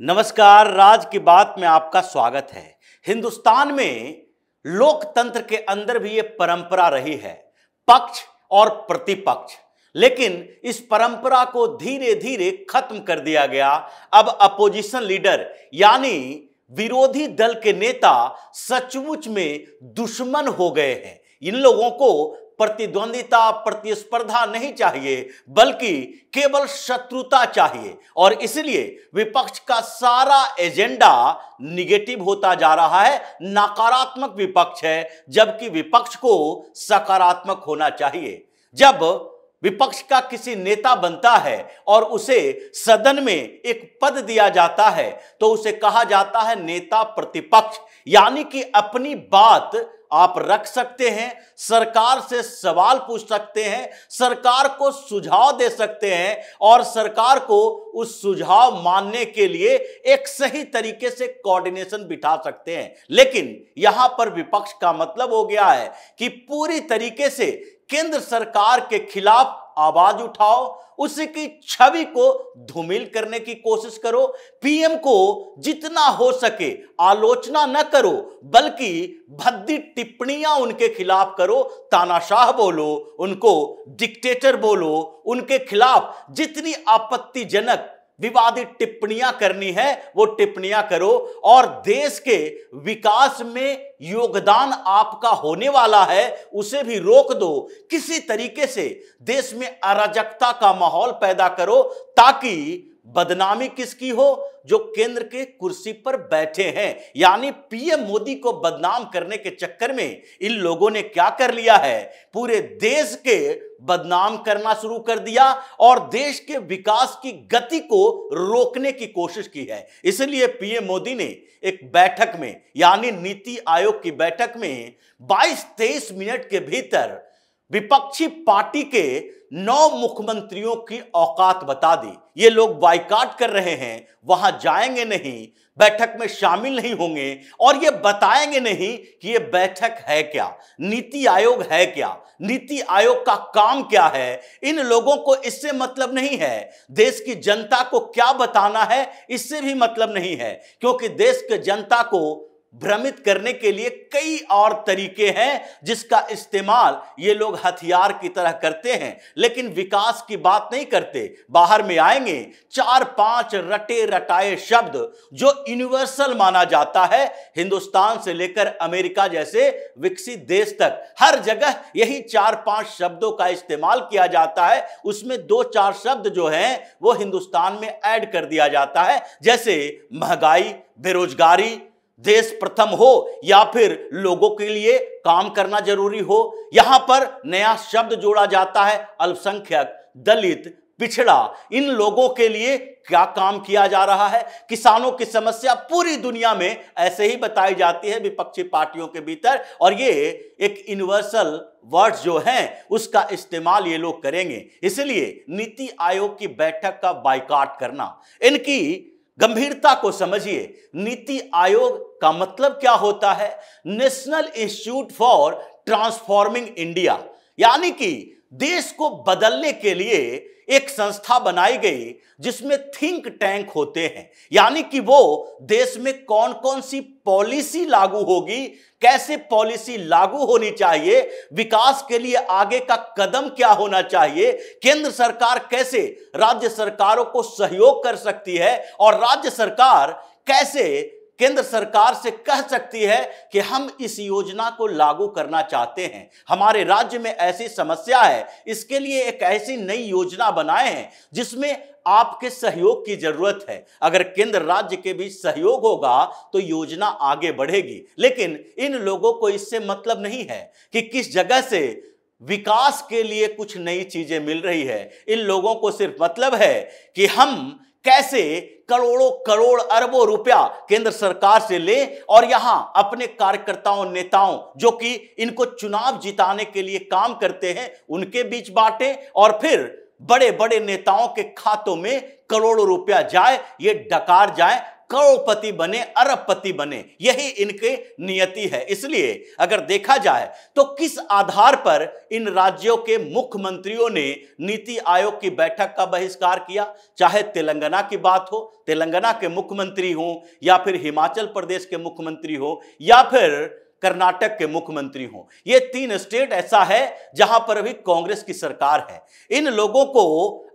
नमस्कार राज की बात में आपका स्वागत है हिंदुस्तान में लोकतंत्र के अंदर भी ये परंपरा रही है पक्ष और प्रतिपक्ष लेकिन इस परंपरा को धीरे धीरे खत्म कर दिया गया अब अपोजिशन लीडर यानी विरोधी दल के नेता सचमुच में दुश्मन हो गए हैं इन लोगों को प्रतिद्वंदिता प्रतिस्पर्धा नहीं चाहिए बल्कि केवल शत्रुता चाहिए और इसलिए विपक्ष का सारा एजेंडा निगेटिव होता जा रहा है नकारात्मक विपक्ष है जबकि विपक्ष को सकारात्मक होना चाहिए जब विपक्ष का किसी नेता बनता है और उसे सदन में एक पद दिया जाता है तो उसे कहा जाता है नेता प्रतिपक्ष यानी कि अपनी बात आप रख सकते हैं सरकार से सवाल पूछ सकते हैं सरकार को सुझाव दे सकते हैं और सरकार को उस सुझाव मानने के लिए एक सही तरीके से कोऑर्डिनेशन बिठा सकते हैं लेकिन यहां पर विपक्ष का मतलब हो गया है कि पूरी तरीके से केंद्र सरकार के खिलाफ आवाज उठाओ उसकी छवि को धूमिल करने की कोशिश करो पीएम को जितना हो सके आलोचना न करो बल्कि भद्दी टिप्पणियां उनके खिलाफ करो तानाशाह बोलो उनको डिक्टेटर बोलो उनके खिलाफ जितनी आपत्तिजनक विवादित टिप्पणियां करनी है वो टिप्पणियां करो और देश के विकास में योगदान आपका होने वाला है उसे भी रोक दो किसी तरीके से देश में अराजकता का माहौल पैदा करो ताकि बदनामी किसकी हो जो केंद्र के कुर्सी पर बैठे हैं यानी पीएम मोदी को बदनाम करने के चक्कर में इन लोगों ने क्या कर लिया है पूरे देश के बदनाम करना शुरू कर दिया और देश के विकास की गति को रोकने की कोशिश की है इसलिए पीएम मोदी ने एक बैठक में यानी नीति आयोग की बैठक में 22-23 मिनट के भीतर विपक्षी पार्टी के नौ मुख्यमंत्रियों की औकात बता दी ये लोग बाइकाट कर रहे हैं वहां जाएंगे नहीं बैठक में शामिल नहीं होंगे और ये बताएंगे नहीं कि ये बैठक है क्या नीति आयोग है क्या नीति आयोग का काम क्या है इन लोगों को इससे मतलब नहीं है देश की जनता को क्या बताना है इससे भी मतलब नहीं है क्योंकि देश के जनता को भ्रमित करने के लिए कई और तरीके हैं जिसका इस्तेमाल ये लोग हथियार की तरह करते हैं लेकिन विकास की बात नहीं करते बाहर में आएंगे चार पांच रटे रटाए शब्द जो यूनिवर्सल माना जाता है हिंदुस्तान से लेकर अमेरिका जैसे विकसित देश तक हर जगह यही चार पांच शब्दों का इस्तेमाल किया जाता है उसमें दो चार शब्द जो हैं वो हिंदुस्तान में ऐड कर दिया जाता है जैसे महंगाई बेरोजगारी देश प्रथम हो या फिर लोगों के लिए काम करना जरूरी हो यहां पर नया शब्द जोड़ा जाता है अल्पसंख्यक दलित पिछड़ा इन लोगों के लिए क्या काम किया जा रहा है किसानों की समस्या पूरी दुनिया में ऐसे ही बताई जाती है विपक्षी पार्टियों के भीतर और ये एक यूनिवर्सल वर्ड्स जो हैं उसका इस्तेमाल ये लोग करेंगे इसलिए नीति आयोग की बैठक का बाइकाट करना इनकी गंभीरता को समझिए नीति आयोग का मतलब क्या होता है national institute for transforming India यानी कि देश को बदलने के लिए एक संस्था बनाई गई जिसमें थिंक टैंक होते हैं यानी कि वो देश में कौन कौन सी पॉलिसी लागू होगी कैसे पॉलिसी लागू होनी चाहिए विकास के लिए आगे का कदम क्या होना चाहिए केंद्र सरकार कैसे राज्य सरकारों को सहयोग कर सकती है और राज्य सरकार कैसे केंद्र सरकार से कह सकती है कि हम इस योजना को लागू करना चाहते हैं हमारे राज्य में ऐसी समस्या है इसके लिए एक ऐसी नई योजना बनाए हैं जिसमें आपके सहयोग की जरूरत है अगर केंद्र राज्य के बीच सहयोग होगा तो योजना आगे बढ़ेगी लेकिन इन लोगों को इससे मतलब नहीं है कि किस जगह से विकास के लिए कुछ नई चीजें मिल रही है इन लोगों को सिर्फ मतलब है कि हम कैसे करोड़ों करोड़ अरबों रुपया केंद्र सरकार से ले और यहां अपने कार्यकर्ताओं नेताओं जो कि इनको चुनाव जिताने के लिए काम करते हैं उनके बीच बांटे और फिर बड़े बड़े नेताओं के खातों में करोड़ों रुपया जाए ये डकार जाए करोड़पति बने अरबपति बने यही इनके नियति है इसलिए अगर देखा जाए तो किस आधार पर इन राज्यों के मुख्यमंत्रियों ने नीति आयोग की बैठक का बहिष्कार किया चाहे तेलंगाना की बात हो तेलंगाना के मुख्यमंत्री हों या फिर हिमाचल प्रदेश के मुख्यमंत्री हो या फिर कर्नाटक के मुख्यमंत्री हों ये तीन स्टेट ऐसा है जहां पर अभी कांग्रेस की सरकार है इन लोगों को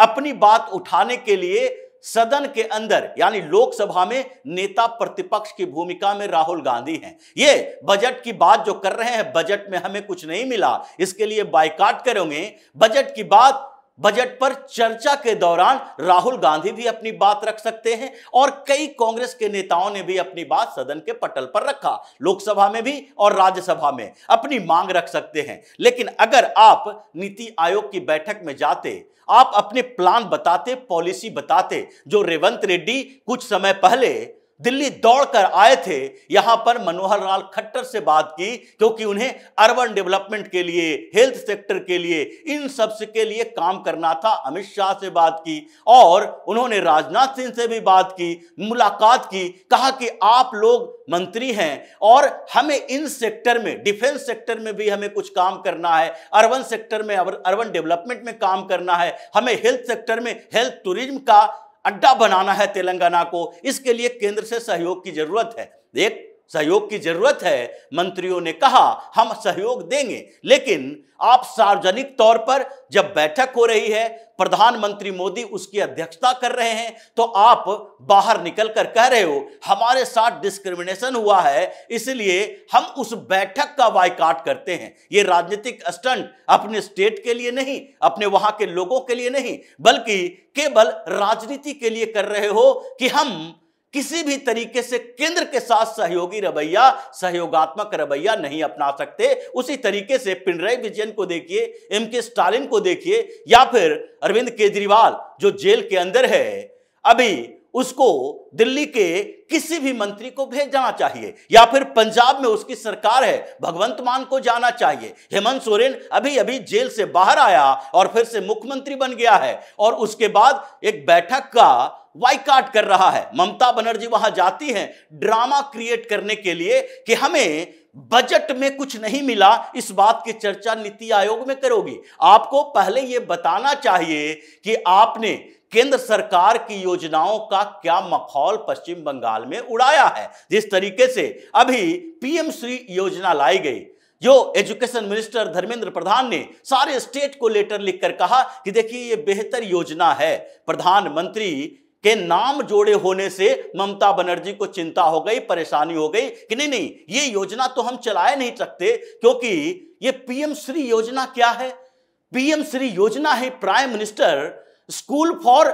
अपनी बात उठाने के लिए सदन के अंदर यानी लोकसभा में नेता प्रतिपक्ष की भूमिका में राहुल गांधी हैं ये बजट की बात जो कर रहे हैं बजट में हमें कुछ नहीं मिला इसके लिए बाइकाट करेंगे बजट की बात बजट पर चर्चा के दौरान राहुल गांधी भी अपनी बात रख सकते हैं और कई कांग्रेस के नेताओं ने भी अपनी बात सदन के पटल पर रखा लोकसभा में भी और राज्यसभा में अपनी मांग रख सकते हैं लेकिन अगर आप नीति आयोग की बैठक में जाते आप अपने प्लान बताते पॉलिसी बताते जो रेवंत रेड्डी कुछ समय पहले दिल्ली दौड़कर आए थे यहां पर मनोहर लाल खट्टर से बात की क्योंकि उन्हें अर्बन डेवलपमेंट के लिए हेल्थ सेक्टर के लिए इन सब के लिए काम करना था अमित शाह से बात की और उन्होंने राजनाथ सिंह से भी बात की मुलाकात की कहा कि आप लोग मंत्री हैं और हमें इन सेक्टर में डिफेंस सेक्टर में भी हमें कुछ काम करना है अर्बन सेक्टर में अर्बन डेवलपमेंट में काम करना है हमें हेल्थ सेक्टर में हेल्थ टूरिज्म का अड्डा बनाना है तेलंगाना को इसके लिए केंद्र से सहयोग की जरूरत है एक सहयोग की जरूरत है मंत्रियों ने कहा हम सहयोग देंगे लेकिन आप सार्वजनिक तौर पर जब बैठक हो रही है प्रधानमंत्री मोदी उसकी अध्यक्षता कर रहे हैं तो आप बाहर निकल कर कह रहे हो हमारे साथ डिस्क्रिमिनेशन हुआ है इसलिए हम उस बैठक का बाइकाट करते हैं ये राजनीतिक स्टंट अपने स्टेट के लिए नहीं अपने वहां के लोगों के लिए नहीं बल्कि केवल राजनीति के लिए कर रहे हो कि हम किसी भी तरीके से केंद्र के साथ सहयोगी रवैया सहयोगात्मक रवैया नहीं अपना सकते उसी तरीके से पिनराई विजयन को देखिए एम के स्टालिन को देखिए या फिर अरविंद केजरीवाल जो जेल के अंदर है अभी उसको दिल्ली के किसी भी मंत्री को जाना चाहिए या फिर पंजाब में उसकी सरकार है भगवंत मान को जाना चाहिए हेमंत सोरेन अभी अभी जेल से बाहर आया और फिर से मुख्यमंत्री बन गया है और उसके बाद एक बैठक का वाइकाट कर रहा है ममता बनर्जी वहां जाती हैं ड्रामा क्रिएट करने के लिए कि हमें बजट में कुछ नहीं मिला इस बात की चर्चा नीति आयोग में करोगी आपको पहले यह बताना चाहिए कि आपने केंद्र सरकार की योजनाओं का क्या मखौल पश्चिम बंगाल में उड़ाया है जिस तरीके से अभी पीएम श्री योजना लाई गई जो एजुकेशन मिनिस्टर धर्मेंद्र प्रधान ने सारे स्टेट को लेटर लिखकर कहा कि देखिए ये बेहतर योजना है प्रधानमंत्री के नाम जोड़े होने से ममता बनर्जी को चिंता हो गई परेशानी हो गई कि नहीं नहीं ये योजना तो हम चलाए नहीं सकते क्योंकि ये पीएम श्री योजना क्या है पीएम श्री योजना है prime minister school for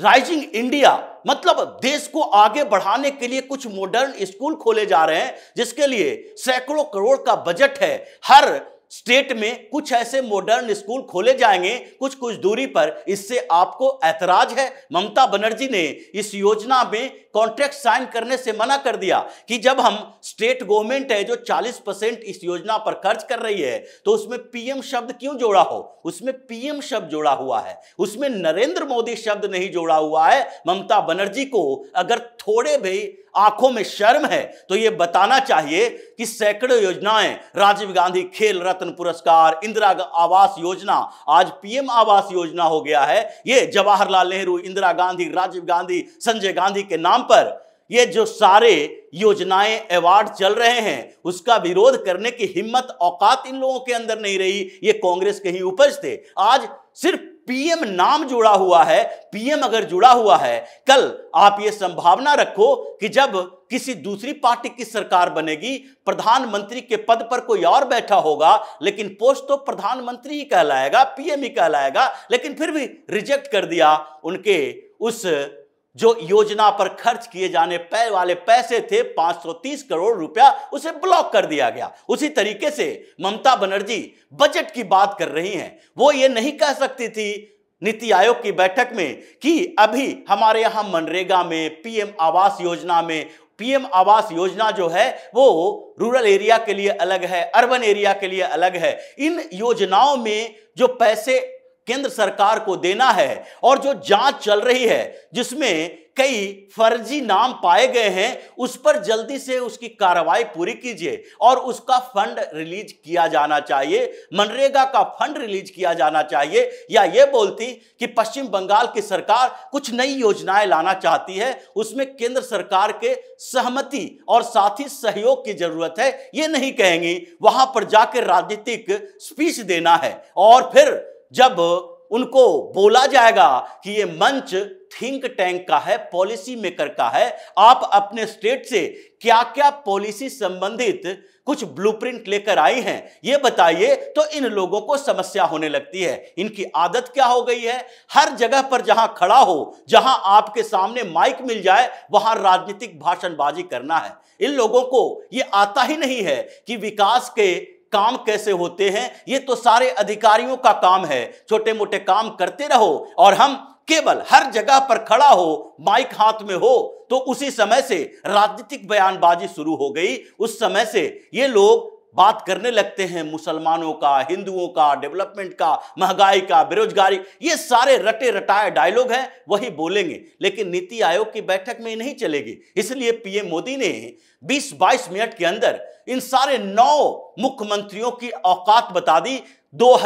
rising India मतलब देश को आगे बढ़ाने के लिए कुछ मॉडर्न स्कूल खोले जा रहे हैं जिसके लिए सैकड़ों करोड़ का बजट है हर स्टेट में कुछ ऐसे मॉडर्न स्कूल खोले जाएंगे कुछ कुछ दूरी पर इससे आपको ऐतराज है ममता बनर्जी ने इस योजना में कॉन्ट्रैक्ट साइन करने से मना कर दिया कि जब हम स्टेट गवर्नमेंट है जो 40 परसेंट इस योजना पर खर्च कर रही है तो उसमें पीएम शब्द क्यों जोड़ा हो उसमें पीएम शब्द जोड़ा हुआ है उसमें नरेंद्र मोदी शब्द नहीं जोड़ा हुआ है ममता बनर्जी को अगर थोड़े भी आंखों में शर्म है तो यह बताना चाहिए कि सैकड़ों योजनाएं राजीव गांधी खेल रत्न पुरस्कार इंदिरा आवास योजना आज पीएम आवास योजना हो गया है यह जवाहरलाल नेहरू इंदिरा गांधी राजीव गांधी संजय गांधी के नाम पर ये जो सारे योजनाएं अवार्ड चल रहे हैं उसका विरोध करने की हिम्मत औकात इन लोगों के अंदर नहीं रही ये कांग्रेस के ही उपज थे आज सिर्फ पीएम नाम जुड़ा हुआ है पीएम अगर जुड़ा हुआ है कल आप ये संभावना रखो कि जब किसी दूसरी पार्टी की सरकार बनेगी प्रधानमंत्री के पद पर कोई और बैठा होगा लेकिन पोस्ट तो प्रधानमंत्री ही कहलाएगा पीएम ही कहलाएगा लेकिन फिर भी रिजेक्ट कर दिया उनके उस जो योजना पर खर्च किए जाने पै वाले पैसे थे 530 करोड़ रुपया उसे ब्लॉक कर दिया गया उसी तरीके से ममता बनर्जी बजट की बात कर रही हैं वो ये नहीं कह सकती थी नीति आयोग की बैठक में कि अभी हमारे यहाँ मनरेगा में पीएम आवास योजना में पीएम आवास योजना जो है वो रूरल एरिया के लिए अलग है अर्बन एरिया के लिए अलग है इन योजनाओं में जो पैसे केंद्र सरकार को देना है और जो जांच चल रही है जिसमें कई फर्जी नाम पाए गए हैं उस पर जल्दी से उसकी कार्रवाई पूरी कीजिए और उसका फंड रिलीज किया जाना चाहिए मनरेगा का फंड रिलीज किया जाना चाहिए या ये बोलती कि पश्चिम बंगाल की सरकार कुछ नई योजनाएं लाना चाहती है उसमें केंद्र सरकार के सहमति और साथ ही सहयोग की जरूरत है ये नहीं कहेंगी वहां पर जाकर राजनीतिक स्पीच देना है और फिर जब उनको बोला जाएगा कि ये मंच थिंक टैंक का है पॉलिसी मेकर का है आप अपने स्टेट से क्या क्या पॉलिसी संबंधित कुछ ब्लूप्रिंट लेकर आई हैं ये बताइए तो इन लोगों को समस्या होने लगती है इनकी आदत क्या हो गई है हर जगह पर जहां खड़ा हो जहां आपके सामने माइक मिल जाए वहां राजनीतिक भाषणबाजी करना है इन लोगों को ये आता ही नहीं है कि विकास के काम कैसे होते हैं ये तो सारे अधिकारियों का काम है छोटे मोटे काम करते रहो और हम केवल हर जगह पर खड़ा हो माइक हाथ में हो तो उसी समय से राजनीतिक बयानबाजी शुरू हो गई उस समय से ये लोग बात करने लगते हैं मुसलमानों का हिंदुओं का डेवलपमेंट का महंगाई का बेरोजगारी ये सारे रटे रटाए डायलॉग हैं वही बोलेंगे लेकिन नीति आयोग की बैठक में नहीं चलेगी इसलिए पीएम मोदी ने 20-22 मिनट के अंदर इन सारे नौ मुख्यमंत्रियों की औकात बता दी दो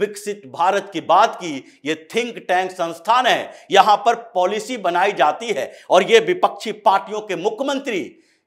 विकसित भारत की बात की ये थिंक टैंक संस्थान है यहां पर पॉलिसी बनाई जाती है और ये विपक्षी पार्टियों के मुख्यमंत्री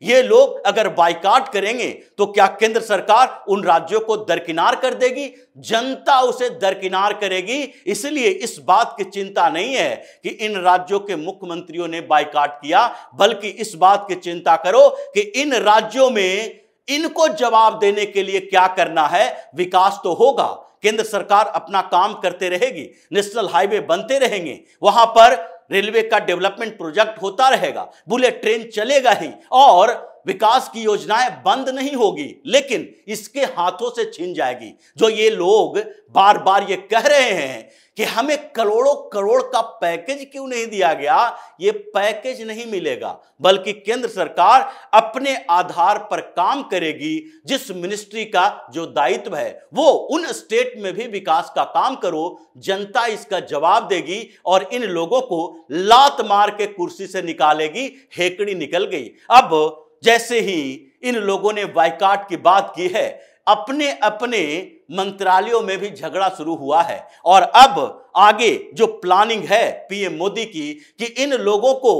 ये लोग अगर बाइकाट करेंगे तो क्या केंद्र सरकार उन राज्यों को दरकिनार कर देगी जनता उसे दरकिनार करेगी इसलिए इस बात की चिंता नहीं है कि इन राज्यों के मुख्यमंत्रियों ने बाइकाट किया बल्कि इस बात की चिंता करो कि इन राज्यों में इनको जवाब देने के लिए क्या करना है विकास तो होगा केंद्र सरकार अपना काम करते रहेगी नेशनल हाईवे बनते रहेंगे वहां पर रेलवे का डेवलपमेंट प्रोजेक्ट होता रहेगा बुलेट ट्रेन चलेगा ही और विकास की योजनाएं बंद नहीं होगी लेकिन इसके हाथों से छिन जाएगी जो ये लोग बार बार ये कह रहे हैं कि हमें करोड़ों करोड़ का पैकेज क्यों नहीं दिया गया ये पैकेज नहीं मिलेगा बल्कि केंद्र सरकार अपने आधार पर काम करेगी जिस मिनिस्ट्री का जो दायित्व है वो उन स्टेट में भी विकास का काम करो जनता इसका जवाब देगी और इन लोगों को लात मार के कुर्सी से निकालेगी हेकड़ी निकल गई अब जैसे ही इन लोगों ने बाइकाट की बात की है अपने अपने मंत्रालयों में भी झगड़ा शुरू हुआ है और अब आगे जो प्लानिंग है पीएम मोदी की कि इन लोगों को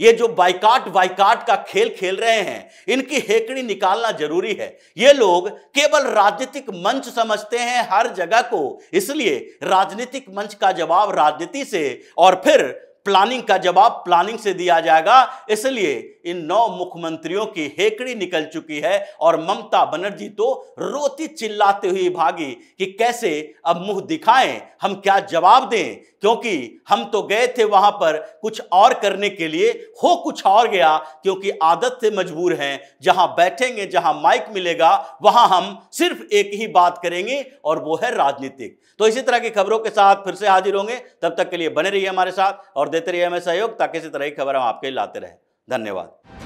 ये जो बाइकाट बाइकाट का खेल खेल रहे हैं इनकी हेकड़ी निकालना जरूरी है ये लोग केवल राजनीतिक मंच समझते हैं हर जगह को इसलिए राजनीतिक मंच का जवाब राजनीति से और फिर प्लानिंग का जवाब प्लानिंग से दिया जाएगा इसलिए इन नौ मुख्यमंत्रियों की हेकड़ी निकल चुकी है और ममता बनर्जी तो रोती चिल्लाते हुए भागी कि कैसे अब मुंह दिखाएं हम क्या जवाब दें क्योंकि हम तो गए थे वहां पर कुछ और करने के लिए हो कुछ और गया क्योंकि आदत से मजबूर हैं जहां बैठेंगे जहां माइक मिलेगा वहां हम सिर्फ एक ही बात करेंगे और वो है राजनीतिक तो इसी तरह की खबरों के साथ फिर से हाजिर होंगे तब तक के लिए बने रहिए हमारे साथ और देते रहिए हमें सहयोग ताकि इसी तरह की खबर हम आपके लिए लाते रहे धन्यवाद